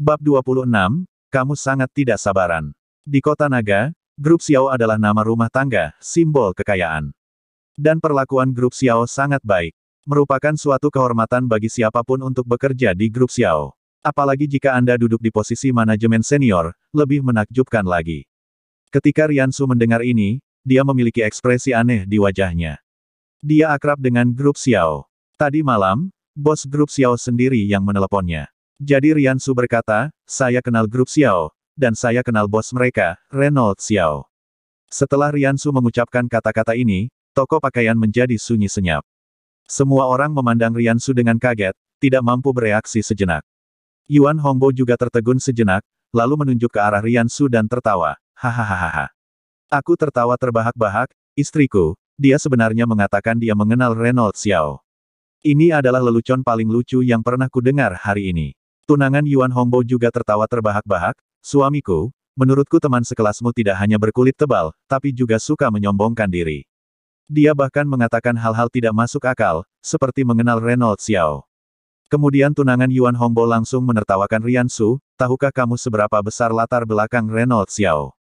Bab 26, Kamu Sangat Tidak Sabaran. Di kota Naga, grup Xiao adalah nama rumah tangga, simbol kekayaan. Dan perlakuan grup Xiao sangat baik. Merupakan suatu kehormatan bagi siapapun untuk bekerja di grup Xiao. Apalagi jika Anda duduk di posisi manajemen senior, lebih menakjubkan lagi. Ketika Rian Su mendengar ini, dia memiliki ekspresi aneh di wajahnya. Dia akrab dengan grup Xiao. Tadi malam, bos grup Xiao sendiri yang meneleponnya. Jadi Rian Su berkata, saya kenal grup Xiao, dan saya kenal bos mereka, Reynolds Xiao. Setelah Rian Su mengucapkan kata-kata ini, toko pakaian menjadi sunyi senyap. Semua orang memandang Rian Su dengan kaget, tidak mampu bereaksi sejenak. Yuan Hongbo juga tertegun sejenak, lalu menunjuk ke arah Rian Su dan tertawa, hahaha. Aku tertawa terbahak-bahak, istriku, dia sebenarnya mengatakan dia mengenal Reynolds Xiao. Ini adalah lelucon paling lucu yang pernah kudengar hari ini. Tunangan Yuan Hongbo juga tertawa terbahak-bahak, suamiku, menurutku teman sekelasmu tidak hanya berkulit tebal, tapi juga suka menyombongkan diri. Dia bahkan mengatakan hal-hal tidak masuk akal, seperti mengenal Renault Xiao. Kemudian tunangan Yuan Hongbo langsung menertawakan Rian Su, tahukah kamu seberapa besar latar belakang Renault Xiao?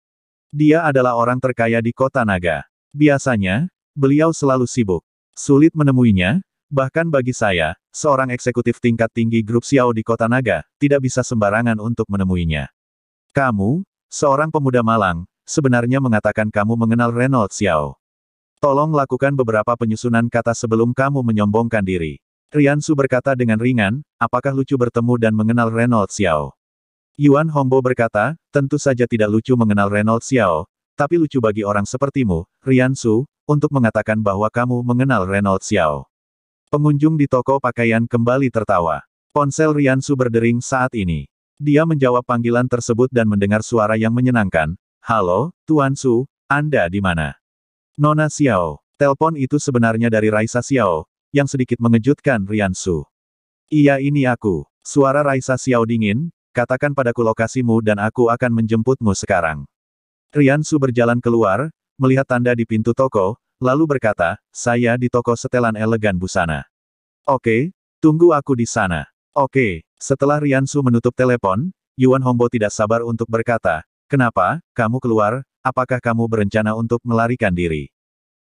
Dia adalah orang terkaya di kota naga. Biasanya, beliau selalu sibuk. Sulit menemuinya, Bahkan bagi saya, seorang eksekutif tingkat tinggi grup Xiao di kota Naga, tidak bisa sembarangan untuk menemuinya. Kamu, seorang pemuda malang, sebenarnya mengatakan kamu mengenal Renault Xiao. Tolong lakukan beberapa penyusunan kata sebelum kamu menyombongkan diri. Rian Su berkata dengan ringan, apakah lucu bertemu dan mengenal Renault Xiao? Yuan Hongbo berkata, tentu saja tidak lucu mengenal Renault Xiao, tapi lucu bagi orang sepertimu, Rian Su, untuk mengatakan bahwa kamu mengenal Renault Xiao. Pengunjung di toko pakaian kembali tertawa. Ponsel Riansu berdering saat ini. Dia menjawab panggilan tersebut dan mendengar suara yang menyenangkan. Halo, Tuan Su, Anda di mana? Nona Xiao. Telepon itu sebenarnya dari Raisa Xiao, yang sedikit mengejutkan Riansu. Iya ini aku. Suara Raisa Xiao dingin, katakan padaku lokasimu dan aku akan menjemputmu sekarang. Riansu berjalan keluar, melihat tanda di pintu toko, lalu berkata, saya di toko setelan elegan busana. Oke, tunggu aku di sana. Oke, setelah Riansu menutup telepon, Yuan Hongbo tidak sabar untuk berkata, kenapa, kamu keluar, apakah kamu berencana untuk melarikan diri?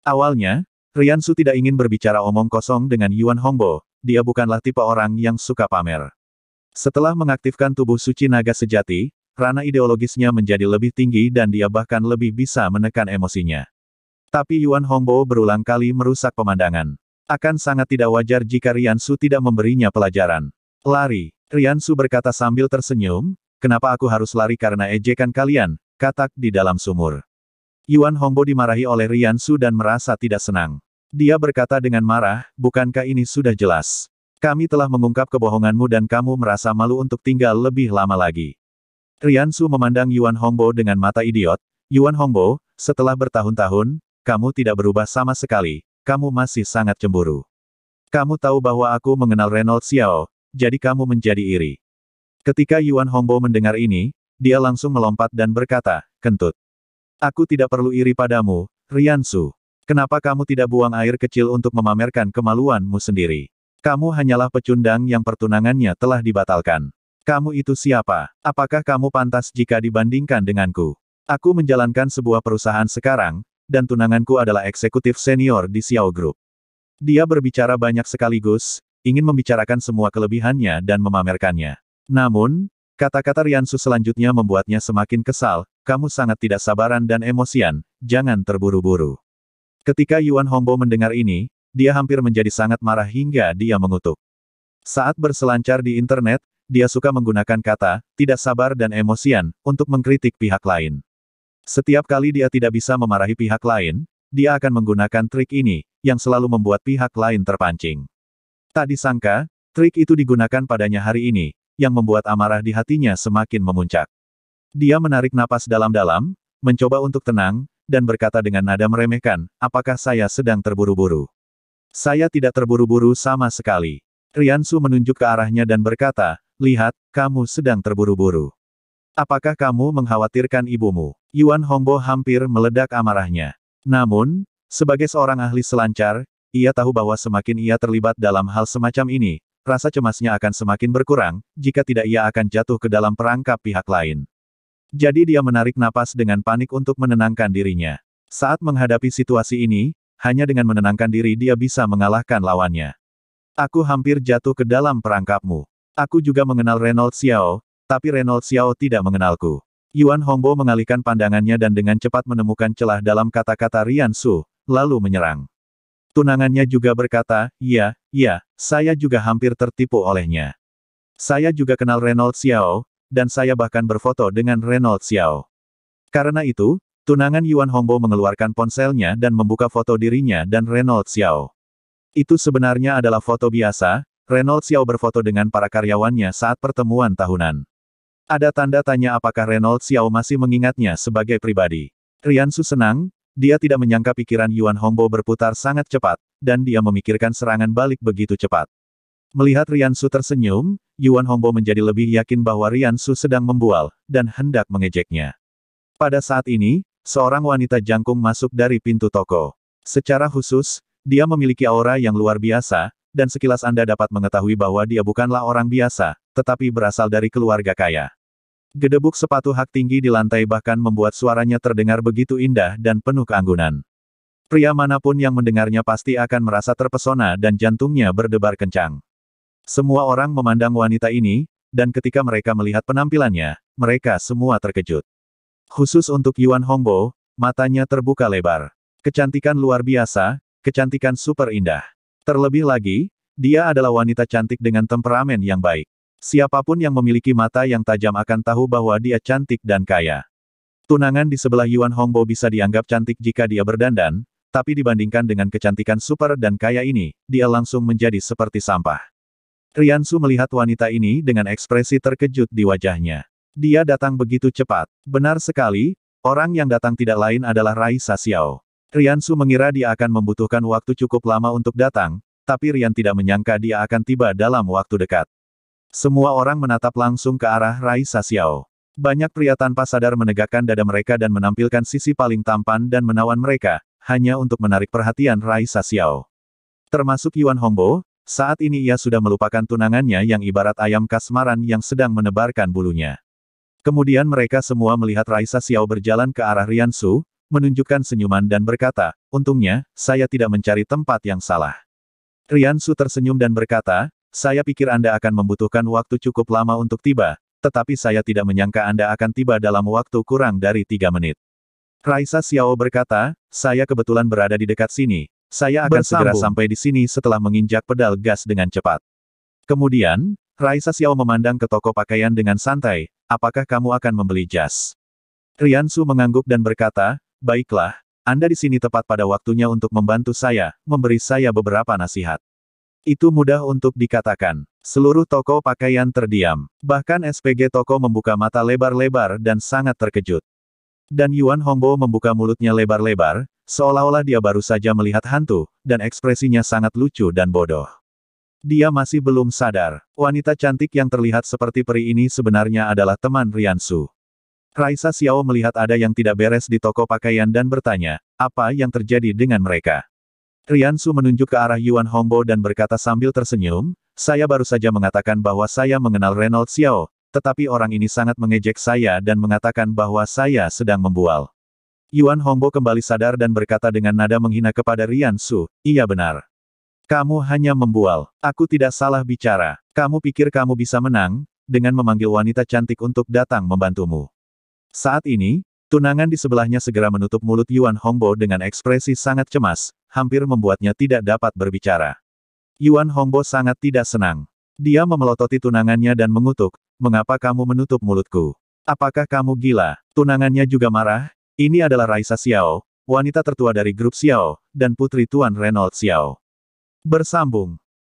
Awalnya, Riansu tidak ingin berbicara omong kosong dengan Yuan Hongbo, dia bukanlah tipe orang yang suka pamer. Setelah mengaktifkan tubuh suci naga sejati, rana ideologisnya menjadi lebih tinggi dan dia bahkan lebih bisa menekan emosinya. Tapi Yuan Hongbo berulang kali merusak pemandangan. Akan sangat tidak wajar jika Rian Su tidak memberinya pelajaran. Lari, Rian Su berkata sambil tersenyum, kenapa aku harus lari karena ejekan kalian, katak di dalam sumur. Yuan Hongbo dimarahi oleh Rian Su dan merasa tidak senang. Dia berkata dengan marah, bukankah ini sudah jelas? Kami telah mengungkap kebohonganmu dan kamu merasa malu untuk tinggal lebih lama lagi. Rian Su memandang Yuan Hongbo dengan mata idiot, Yuan Hongbo, setelah bertahun-tahun, kamu tidak berubah sama sekali, kamu masih sangat cemburu. Kamu tahu bahwa aku mengenal Renault Xiao, jadi kamu menjadi iri. Ketika Yuan Hongbo mendengar ini, dia langsung melompat dan berkata, kentut. Aku tidak perlu iri padamu, Riansu. Kenapa kamu tidak buang air kecil untuk memamerkan kemaluanmu sendiri? Kamu hanyalah pecundang yang pertunangannya telah dibatalkan. Kamu itu siapa? Apakah kamu pantas jika dibandingkan denganku? Aku menjalankan sebuah perusahaan sekarang, dan tunanganku adalah eksekutif senior di Xiao Group. Dia berbicara banyak sekaligus, ingin membicarakan semua kelebihannya dan memamerkannya. Namun, kata-kata Riansu selanjutnya membuatnya semakin kesal, kamu sangat tidak sabaran dan emosian, jangan terburu-buru. Ketika Yuan Hongbo mendengar ini, dia hampir menjadi sangat marah hingga dia mengutuk. Saat berselancar di internet, dia suka menggunakan kata, tidak sabar dan emosian, untuk mengkritik pihak lain. Setiap kali dia tidak bisa memarahi pihak lain, dia akan menggunakan trik ini, yang selalu membuat pihak lain terpancing. Tak disangka, trik itu digunakan padanya hari ini, yang membuat amarah di hatinya semakin memuncak. Dia menarik napas dalam-dalam, mencoba untuk tenang, dan berkata dengan nada meremehkan, apakah saya sedang terburu-buru? Saya tidak terburu-buru sama sekali. Riansu menunjuk ke arahnya dan berkata, lihat, kamu sedang terburu-buru. Apakah kamu mengkhawatirkan ibumu? Yuan Hongbo hampir meledak amarahnya. Namun, sebagai seorang ahli selancar, ia tahu bahwa semakin ia terlibat dalam hal semacam ini, rasa cemasnya akan semakin berkurang, jika tidak ia akan jatuh ke dalam perangkap pihak lain. Jadi dia menarik napas dengan panik untuk menenangkan dirinya. Saat menghadapi situasi ini, hanya dengan menenangkan diri dia bisa mengalahkan lawannya. Aku hampir jatuh ke dalam perangkapmu. Aku juga mengenal Reynold Xiao, tapi Renault Xiao tidak mengenalku. Yuan Hongbo mengalihkan pandangannya dan dengan cepat menemukan celah dalam kata-kata Rian Su, lalu menyerang. Tunangannya juga berkata, ya, ya, saya juga hampir tertipu olehnya. Saya juga kenal Renault Xiao, dan saya bahkan berfoto dengan Renault Xiao. Karena itu, tunangan Yuan Hongbo mengeluarkan ponselnya dan membuka foto dirinya dan Renault Xiao. Itu sebenarnya adalah foto biasa, Renault Xiao berfoto dengan para karyawannya saat pertemuan tahunan. Ada tanda tanya apakah Reynolds Xiao masih mengingatnya sebagai pribadi. Riansu senang, dia tidak menyangka pikiran Yuan Hongbo berputar sangat cepat, dan dia memikirkan serangan balik begitu cepat. Melihat Riansu tersenyum, Yuan Hongbo menjadi lebih yakin bahwa Riansu sedang membual, dan hendak mengejeknya. Pada saat ini, seorang wanita jangkung masuk dari pintu toko. Secara khusus, dia memiliki aura yang luar biasa, dan sekilas Anda dapat mengetahui bahwa dia bukanlah orang biasa, tetapi berasal dari keluarga kaya. Gedebuk sepatu hak tinggi di lantai bahkan membuat suaranya terdengar begitu indah dan penuh keanggunan. Pria manapun yang mendengarnya pasti akan merasa terpesona dan jantungnya berdebar kencang. Semua orang memandang wanita ini, dan ketika mereka melihat penampilannya, mereka semua terkejut. Khusus untuk Yuan Hongbo, matanya terbuka lebar. Kecantikan luar biasa, kecantikan super indah. Terlebih lagi, dia adalah wanita cantik dengan temperamen yang baik. Siapapun yang memiliki mata yang tajam akan tahu bahwa dia cantik dan kaya. Tunangan di sebelah Yuan Hongbo bisa dianggap cantik jika dia berdandan, tapi dibandingkan dengan kecantikan super dan kaya ini, dia langsung menjadi seperti sampah. Riansu melihat wanita ini dengan ekspresi terkejut di wajahnya. Dia datang begitu cepat. Benar sekali, orang yang datang tidak lain adalah Raisa Xiao. Riansu mengira dia akan membutuhkan waktu cukup lama untuk datang, tapi Rian tidak menyangka dia akan tiba dalam waktu dekat. Semua orang menatap langsung ke arah Raisa Xiao. Banyak pria tanpa sadar menegakkan dada mereka dan menampilkan sisi paling tampan dan menawan mereka, hanya untuk menarik perhatian Raisa Xiao. Termasuk Yuan Hongbo, saat ini ia sudah melupakan tunangannya yang ibarat ayam kasmaran yang sedang menebarkan bulunya. Kemudian mereka semua melihat Raisa Xiao berjalan ke arah Riansu, menunjukkan senyuman dan berkata, untungnya, saya tidak mencari tempat yang salah. Riansu tersenyum dan berkata, saya pikir Anda akan membutuhkan waktu cukup lama untuk tiba, tetapi saya tidak menyangka Anda akan tiba dalam waktu kurang dari tiga menit. Raisa Xiao berkata, saya kebetulan berada di dekat sini, saya akan Bersambung. segera sampai di sini setelah menginjak pedal gas dengan cepat. Kemudian, Raisa Xiao memandang ke toko pakaian dengan santai, apakah kamu akan membeli jas? Rian Su mengangguk dan berkata, baiklah, Anda di sini tepat pada waktunya untuk membantu saya, memberi saya beberapa nasihat. Itu mudah untuk dikatakan. Seluruh toko pakaian terdiam. Bahkan SPG toko membuka mata lebar-lebar dan sangat terkejut. Dan Yuan Hongbo membuka mulutnya lebar-lebar, seolah-olah dia baru saja melihat hantu, dan ekspresinya sangat lucu dan bodoh. Dia masih belum sadar, wanita cantik yang terlihat seperti peri ini sebenarnya adalah teman Riansu. Raisa Xiao melihat ada yang tidak beres di toko pakaian dan bertanya, apa yang terjadi dengan mereka? Rian Su menunjuk ke arah Yuan Hongbo dan berkata sambil tersenyum, saya baru saja mengatakan bahwa saya mengenal Reynolds Xiao, tetapi orang ini sangat mengejek saya dan mengatakan bahwa saya sedang membual. Yuan Hongbo kembali sadar dan berkata dengan nada menghina kepada Rian Su, iya benar. Kamu hanya membual. Aku tidak salah bicara. Kamu pikir kamu bisa menang, dengan memanggil wanita cantik untuk datang membantumu. Saat ini, Tunangan di sebelahnya segera menutup mulut Yuan Hongbo dengan ekspresi sangat cemas, hampir membuatnya tidak dapat berbicara. Yuan Hongbo sangat tidak senang. Dia memelototi tunangannya dan mengutuk, mengapa kamu menutup mulutku? Apakah kamu gila? Tunangannya juga marah, ini adalah Raisa Xiao, wanita tertua dari grup Xiao, dan putri Tuan Reynolds Xiao. Bersambung